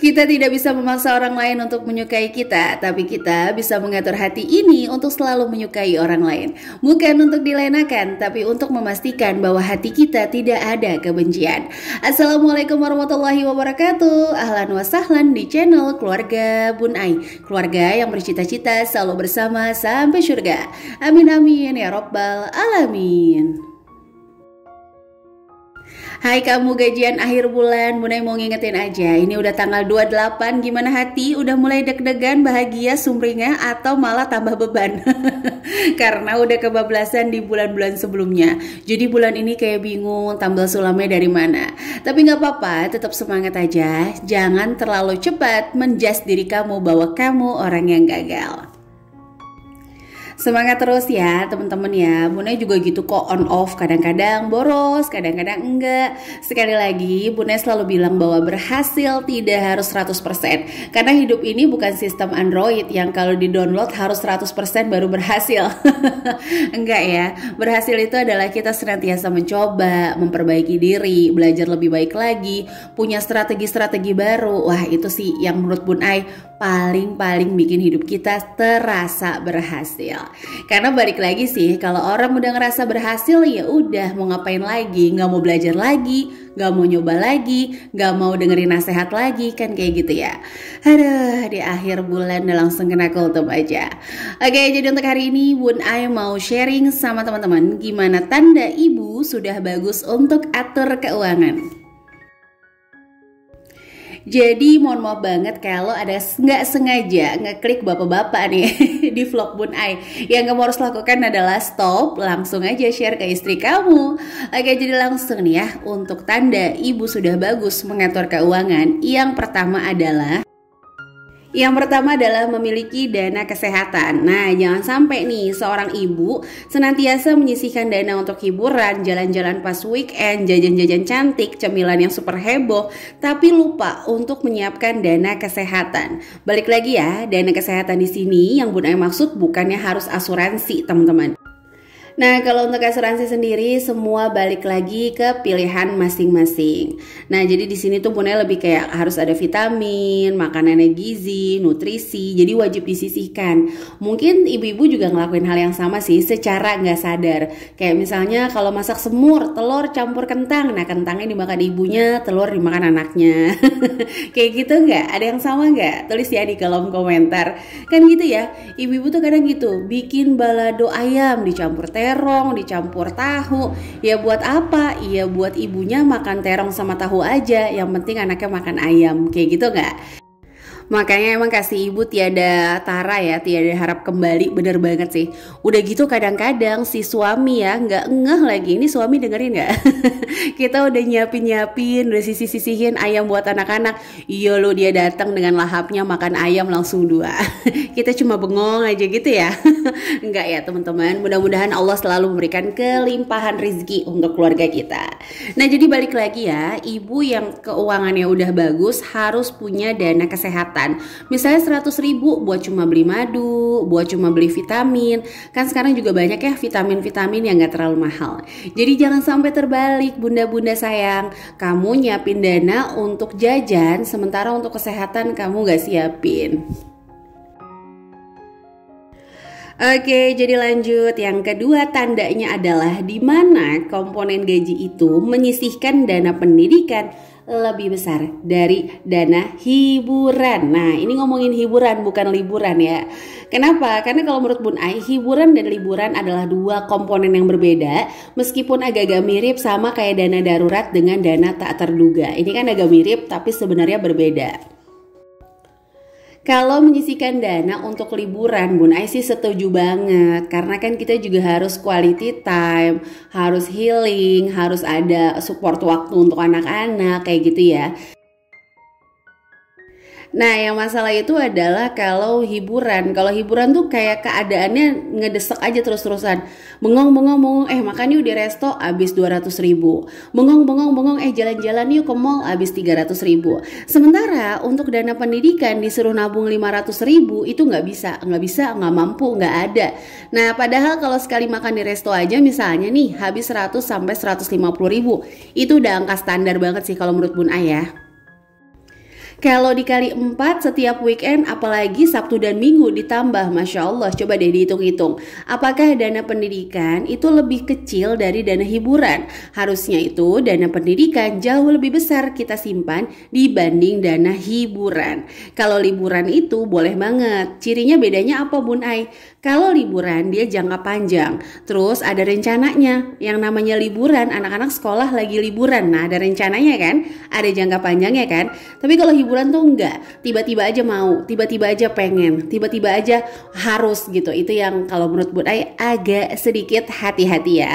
Kita tidak bisa memaksa orang lain untuk menyukai kita, tapi kita bisa mengatur hati ini untuk selalu menyukai orang lain. Bukan untuk dilenakan, tapi untuk memastikan bahwa hati kita tidak ada kebencian. Assalamualaikum warahmatullahi wabarakatuh. Ahlan wa sahlan di channel Keluarga Bunai. Keluarga yang bercita-cita selalu bersama sampai surga. Amin amin ya robbal alamin. Hai kamu gajian akhir bulan, mulai mau ngingetin aja. Ini udah tanggal 28, gimana hati? Udah mulai deg-degan, bahagia, sumringah, atau malah tambah beban? Karena udah kebablasan di bulan-bulan sebelumnya. Jadi bulan ini kayak bingung tambah sulamnya dari mana. Tapi nggak apa-apa, tetap semangat aja. Jangan terlalu cepat menjas diri kamu bahwa kamu orang yang gagal. Semangat terus ya teman-teman ya. Bunda juga gitu kok on off kadang-kadang boros, kadang-kadang enggak. Sekali lagi Bunda selalu bilang bahwa berhasil tidak harus 100% karena hidup ini bukan sistem Android yang kalau di-download harus 100% baru berhasil. enggak ya. Berhasil itu adalah kita senantiasa mencoba, memperbaiki diri, belajar lebih baik lagi, punya strategi-strategi baru. Wah, itu sih yang menurut Bunai paling-paling bikin hidup kita terasa berhasil. Karena balik lagi sih, kalau orang udah ngerasa berhasil ya udah mau ngapain lagi, nggak mau belajar lagi, nggak mau nyoba lagi, nggak mau dengerin nasihat lagi, kan kayak gitu ya. Aduh, di akhir bulan udah langsung kena kultum aja. Oke, jadi untuk hari ini Bun Ai mau sharing sama teman-teman gimana tanda ibu sudah bagus untuk atur keuangan. Jadi mohon maaf banget kalau ada nggak sengaja ngeklik bapak-bapak nih di vlog Bun Ai. Yang kamu harus lakukan adalah stop, langsung aja share ke istri kamu. Oke, jadi langsung nih ya untuk tanda ibu sudah bagus mengatur keuangan. Yang pertama adalah yang pertama adalah memiliki dana kesehatan. Nah, jangan sampai nih seorang ibu senantiasa menyisihkan dana untuk hiburan, jalan-jalan pas weekend, jajan-jajan cantik, cemilan yang super heboh, tapi lupa untuk menyiapkan dana kesehatan. Balik lagi ya, dana kesehatan di sini yang Bunda maksud bukannya harus asuransi, teman-teman. Nah, kalau untuk asuransi sendiri semua balik lagi ke pilihan masing-masing. Nah, jadi di sini tuh punya lebih kayak harus ada vitamin, makanannya gizi, nutrisi, jadi wajib disisihkan. Mungkin ibu-ibu juga ngelakuin hal yang sama sih secara nggak sadar. Kayak misalnya kalau masak semur, telur campur kentang. Nah, kentangnya dimakan ibunya, telur dimakan anaknya. kayak gitu nggak? Ada yang sama nggak? Tulis ya di kolom komentar. Kan gitu ya, ibu-ibu tuh kadang gitu, bikin balado ayam dicampur teh terong, dicampur tahu. Ya buat apa? Ya buat ibunya makan terong sama tahu aja. Yang penting anaknya makan ayam. Kayak gitu nggak? Makanya emang kasih ibu tiada tara ya, tiada harap kembali, bener banget sih. Udah gitu kadang-kadang si suami ya nggak ngeh lagi. Ini suami dengerin nggak? Kita udah nyiapin-nyiapin, udah sisi sisihin ayam buat anak-anak. Iya lo dia datang dengan lahapnya makan ayam langsung dua. Kita cuma bengong aja gitu ya. Nggak ya teman-teman. Mudah-mudahan Allah selalu memberikan kelimpahan rizki untuk keluarga kita. Nah jadi balik lagi ya, ibu yang keuangannya udah bagus harus punya dana kesehatan kesehatan. Misalnya 100 ribu buat cuma beli madu, buat cuma beli vitamin. Kan sekarang juga banyak ya vitamin-vitamin yang gak terlalu mahal. Jadi jangan sampai terbalik bunda-bunda sayang. Kamu nyiapin dana untuk jajan, sementara untuk kesehatan kamu gak siapin. Oke, jadi lanjut. Yang kedua tandanya adalah di mana komponen gaji itu menyisihkan dana pendidikan lebih besar dari dana hiburan. Nah, ini ngomongin hiburan bukan liburan ya. Kenapa? Karena kalau menurut Bun Ai, hiburan dan liburan adalah dua komponen yang berbeda meskipun agak-agak mirip sama kayak dana darurat dengan dana tak terduga. Ini kan agak mirip tapi sebenarnya berbeda. Kalau menyisikan dana untuk liburan, Bun Aisy setuju banget. Karena kan kita juga harus quality time, harus healing, harus ada support waktu untuk anak-anak, kayak gitu ya. Nah, yang masalah itu adalah kalau hiburan. Kalau hiburan tuh kayak keadaannya ngedesek aja terus-terusan. mengong bengong, bengong. Eh, makan yuk di resto habis 200 ribu. Bengong, bengong, bengong. Eh, jalan-jalan yuk ke mall habis 300 ribu. Sementara untuk dana pendidikan disuruh nabung 500 ribu itu nggak bisa. Nggak bisa, nggak mampu, nggak ada. Nah, padahal kalau sekali makan di resto aja misalnya nih habis 100 sampai 150 ribu. Itu udah angka standar banget sih kalau menurut Bun Ayah. Kalau dikali 4 setiap weekend apalagi Sabtu dan Minggu ditambah Masya Allah coba deh dihitung-hitung Apakah dana pendidikan itu lebih kecil dari dana hiburan? Harusnya itu dana pendidikan jauh lebih besar kita simpan dibanding dana hiburan Kalau liburan itu boleh banget Cirinya bedanya apa Bun Ai? Kalau liburan dia jangka panjang. Terus ada rencananya. Yang namanya liburan, anak-anak sekolah lagi liburan. Nah, ada rencananya kan? Ada jangka panjangnya kan? Tapi kalau hiburan tuh enggak. Tiba-tiba aja mau, tiba-tiba aja pengen, tiba-tiba aja harus gitu. Itu yang kalau menurut Bu Ai agak sedikit hati-hati ya.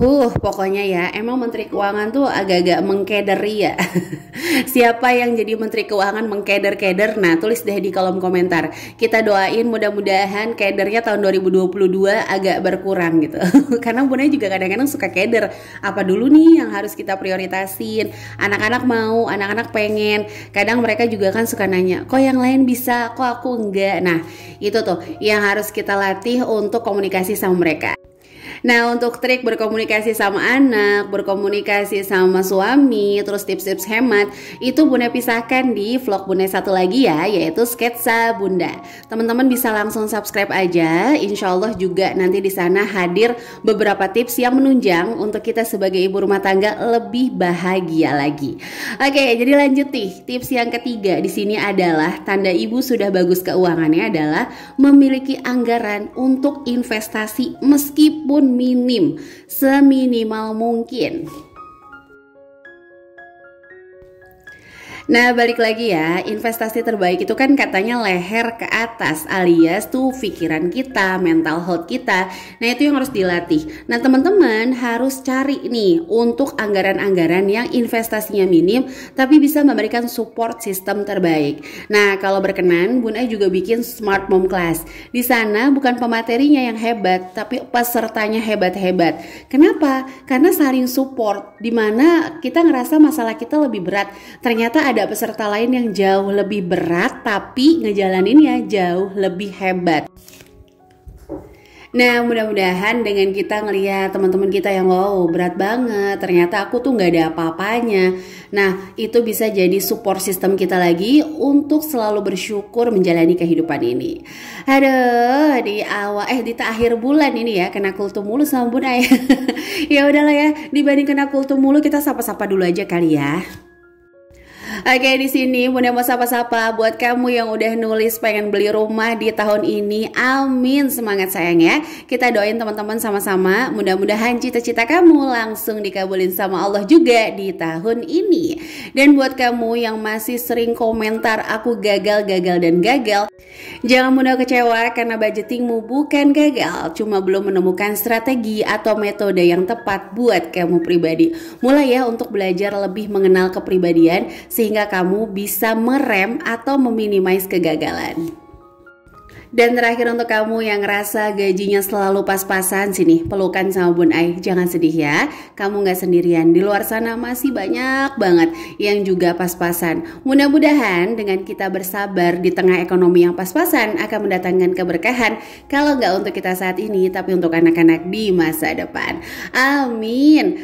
Huh, pokoknya ya, emang Menteri Keuangan tuh agak-agak mengkederi ya. Siapa yang jadi Menteri Keuangan mengkeder-keder? Nah, tulis deh di kolom komentar. Kita doain mudah-mudahan kedernya tahun 2022 agak berkurang gitu. Karena Bunda juga kadang-kadang suka keder. Apa dulu nih yang harus kita prioritasin? Anak-anak mau, anak-anak pengen. Kadang mereka juga kan suka nanya, kok yang lain bisa, kok aku enggak? Nah, itu tuh yang harus kita latih untuk komunikasi sama mereka. Nah, untuk trik berkomunikasi sama anak, berkomunikasi sama suami, terus tips-tips hemat, itu Bunda pisahkan di vlog Bunda satu lagi ya, yaitu sketsa Bunda. Teman-teman bisa langsung subscribe aja. Insya Allah juga nanti di sana hadir beberapa tips yang menunjang untuk kita sebagai ibu rumah tangga lebih bahagia lagi. Oke, jadi lanjut nih. Tips yang ketiga di sini adalah tanda ibu sudah bagus keuangannya adalah memiliki anggaran untuk investasi meskipun minim, seminimal mungkin. Nah, balik lagi ya, investasi terbaik itu kan katanya leher ke atas alias tuh pikiran kita, mental health kita. Nah, itu yang harus dilatih. Nah, teman-teman harus cari nih untuk anggaran-anggaran yang investasinya minim tapi bisa memberikan support sistem terbaik. Nah, kalau berkenan, Bun juga bikin Smart Mom Class. Di sana bukan pematerinya yang hebat, tapi pesertanya hebat-hebat. Kenapa? Karena saling support Dimana kita ngerasa masalah kita lebih berat. Ternyata ada ada peserta lain yang jauh lebih berat tapi ngejalaninnya jauh lebih hebat. Nah mudah-mudahan dengan kita ngeliat teman-teman kita yang wow berat banget Ternyata aku tuh gak ada apa-apanya Nah itu bisa jadi support system kita lagi Untuk selalu bersyukur menjalani kehidupan ini Aduh di awal eh di akhir bulan ini ya Kena kultum mulu sama Bunai Ya udahlah ya dibanding kena kultum mulu kita sapa-sapa dulu aja kali ya Oke okay, di sini Bunda mau sapa-sapa buat kamu yang udah nulis pengen beli rumah di tahun ini. Amin semangat sayang ya. Kita doain teman-teman sama-sama. Mudah-mudahan cita-cita kamu langsung dikabulin sama Allah juga di tahun ini. Dan buat kamu yang masih sering komentar aku gagal, gagal dan gagal, jangan mudah kecewa karena budgetingmu bukan gagal, cuma belum menemukan strategi atau metode yang tepat buat kamu pribadi. Mulai ya untuk belajar lebih mengenal kepribadian sehingga sehingga kamu bisa merem atau meminimais kegagalan. Dan terakhir untuk kamu yang rasa gajinya selalu pas-pasan sini pelukan sama Bun Ai jangan sedih ya kamu nggak sendirian di luar sana masih banyak banget yang juga pas-pasan mudah-mudahan dengan kita bersabar di tengah ekonomi yang pas-pasan akan mendatangkan keberkahan kalau nggak untuk kita saat ini tapi untuk anak-anak di masa depan amin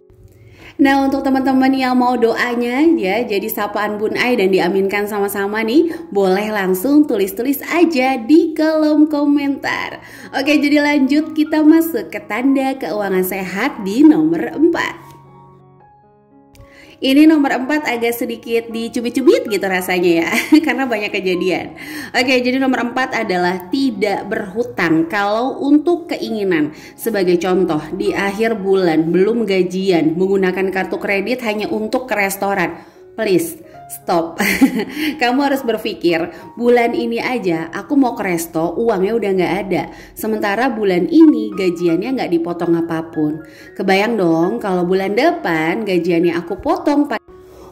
Nah untuk teman-teman yang mau doanya ya jadi sapaan Ai dan diaminkan sama-sama nih Boleh langsung tulis-tulis aja di kolom komentar Oke jadi lanjut kita masuk ke tanda keuangan sehat di nomor 4 ini nomor 4 agak sedikit dicubit-cubit gitu rasanya ya Karena banyak kejadian Oke jadi nomor 4 adalah tidak berhutang Kalau untuk keinginan Sebagai contoh di akhir bulan belum gajian Menggunakan kartu kredit hanya untuk ke restoran Please stop. Kamu harus berpikir, bulan ini aja aku mau ke resto, uangnya udah nggak ada. Sementara bulan ini gajiannya nggak dipotong apapun. Kebayang dong kalau bulan depan gajiannya aku potong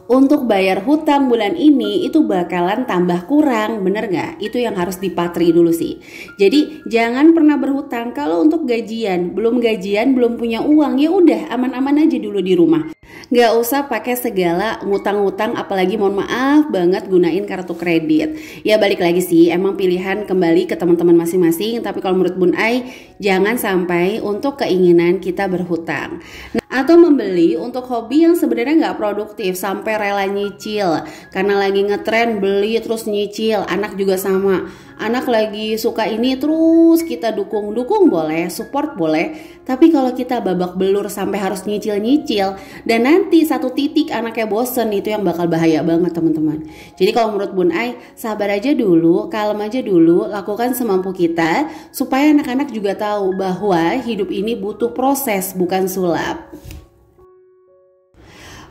untuk bayar hutang bulan ini itu bakalan tambah kurang, bener gak? Itu yang harus dipatri dulu sih. Jadi jangan pernah berhutang kalau untuk gajian, belum gajian, belum punya uang ya udah aman-aman aja dulu di rumah nggak usah pakai segala ngutang-ngutang apalagi mohon maaf banget gunain kartu kredit ya balik lagi sih emang pilihan kembali ke teman-teman masing-masing tapi kalau menurut Bun Ai jangan sampai untuk keinginan kita berhutang nah, atau membeli untuk hobi yang sebenarnya nggak produktif sampai rela nyicil karena lagi ngetren beli terus nyicil anak juga sama anak lagi suka ini terus kita dukung dukung boleh support boleh tapi kalau kita babak belur sampai harus nyicil nyicil dan nanti satu titik anaknya bosen itu yang bakal bahaya banget teman-teman jadi kalau menurut Bun Ai sabar aja dulu kalem aja dulu lakukan semampu kita supaya anak-anak juga tahu bahwa hidup ini butuh proses bukan sulap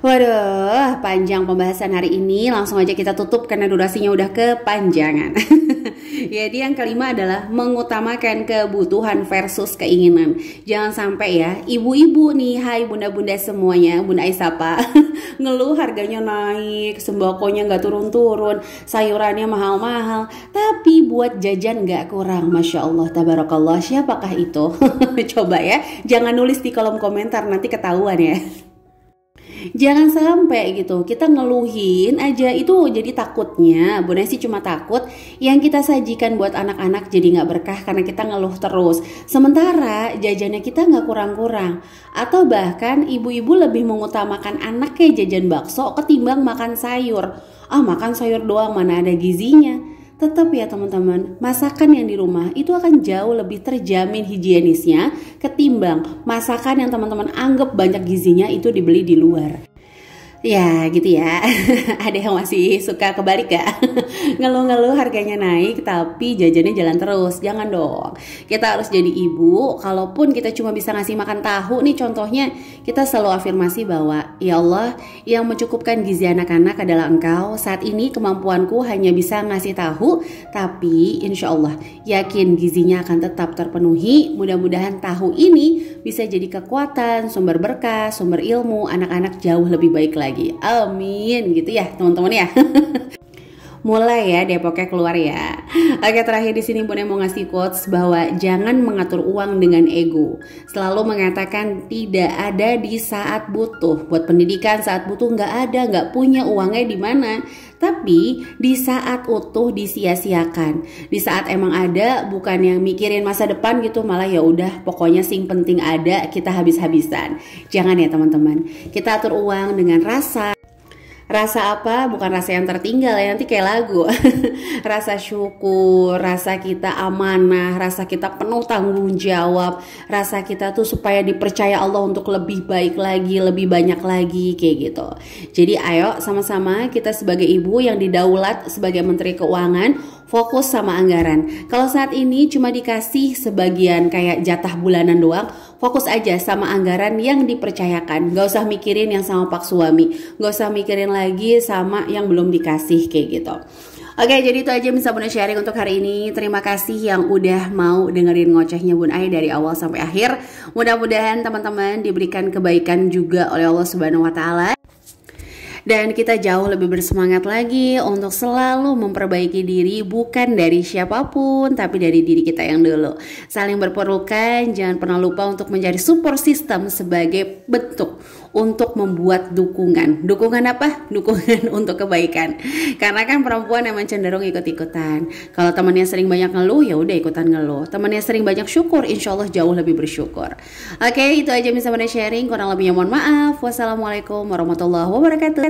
Waduh, panjang pembahasan hari ini. Langsung aja kita tutup karena durasinya udah kepanjangan. Jadi yang kelima adalah mengutamakan kebutuhan versus keinginan. Jangan sampai ya, ibu-ibu nih, hai bunda-bunda semuanya, bunda Aisapa, ngeluh harganya naik, sembakonya nggak turun-turun, sayurannya mahal-mahal, tapi buat jajan nggak kurang. Masya Allah, tabarakallah, siapakah itu? Coba ya, jangan nulis di kolom komentar, nanti ketahuan ya jangan sampai gitu kita ngeluhin aja itu jadi takutnya Bu Nesi cuma takut yang kita sajikan buat anak-anak jadi nggak berkah karena kita ngeluh terus sementara jajannya kita nggak kurang-kurang atau bahkan ibu-ibu lebih mengutamakan anaknya jajan bakso ketimbang makan sayur ah makan sayur doang mana ada gizinya Tetap ya teman-teman, masakan yang di rumah itu akan jauh lebih terjamin higienisnya ketimbang masakan yang teman-teman anggap banyak gizinya itu dibeli di luar ya gitu ya ada yang masih suka kebalik gak ngeluh-ngeluh harganya naik tapi jajannya jalan terus jangan dong kita harus jadi ibu kalaupun kita cuma bisa ngasih makan tahu nih contohnya kita selalu afirmasi bahwa ya Allah yang mencukupkan gizi anak-anak adalah engkau saat ini kemampuanku hanya bisa ngasih tahu tapi insya Allah yakin gizinya akan tetap terpenuhi mudah-mudahan tahu ini bisa jadi kekuatan sumber berkah sumber ilmu anak-anak jauh lebih baik lagi lagi. Amin gitu ya teman-teman ya. mulai ya Depoknya keluar ya. Oke terakhir di sini Bunda mau ngasih quotes bahwa jangan mengatur uang dengan ego. Selalu mengatakan tidak ada di saat butuh. Buat pendidikan saat butuh nggak ada, nggak punya uangnya di mana. Tapi di saat utuh disia-siakan, di saat emang ada bukan yang mikirin masa depan gitu, malah ya udah pokoknya sing penting ada kita habis-habisan. Jangan ya teman-teman. Kita atur uang dengan rasa rasa apa bukan rasa yang tertinggal ya nanti kayak lagu rasa syukur rasa kita amanah rasa kita penuh tanggung jawab rasa kita tuh supaya dipercaya Allah untuk lebih baik lagi lebih banyak lagi kayak gitu jadi ayo sama-sama kita sebagai ibu yang didaulat sebagai menteri keuangan fokus sama anggaran kalau saat ini cuma dikasih sebagian kayak jatah bulanan doang fokus aja sama anggaran yang dipercayakan Gak usah mikirin yang sama pak suami gak usah mikirin lagi sama yang belum dikasih kayak gitu Oke, jadi itu aja bisa Bunda sharing untuk hari ini. Terima kasih yang udah mau dengerin ngocehnya Bun Ai dari awal sampai akhir. Mudah-mudahan teman-teman diberikan kebaikan juga oleh Allah Subhanahu wa taala dan kita jauh lebih bersemangat lagi untuk selalu memperbaiki diri bukan dari siapapun tapi dari diri kita yang dulu. Saling berperlukan jangan pernah lupa untuk menjadi support system sebagai bentuk untuk membuat dukungan. Dukungan apa? Dukungan untuk kebaikan. Karena kan perempuan emang cenderung ikut-ikutan. Kalau temannya sering banyak ngeluh, ya udah ikutan ngeluh. Temannya sering banyak syukur, insya Allah jauh lebih bersyukur. Oke, itu aja bisa sharing. Kurang lebihnya mohon maaf. Wassalamualaikum warahmatullahi wabarakatuh.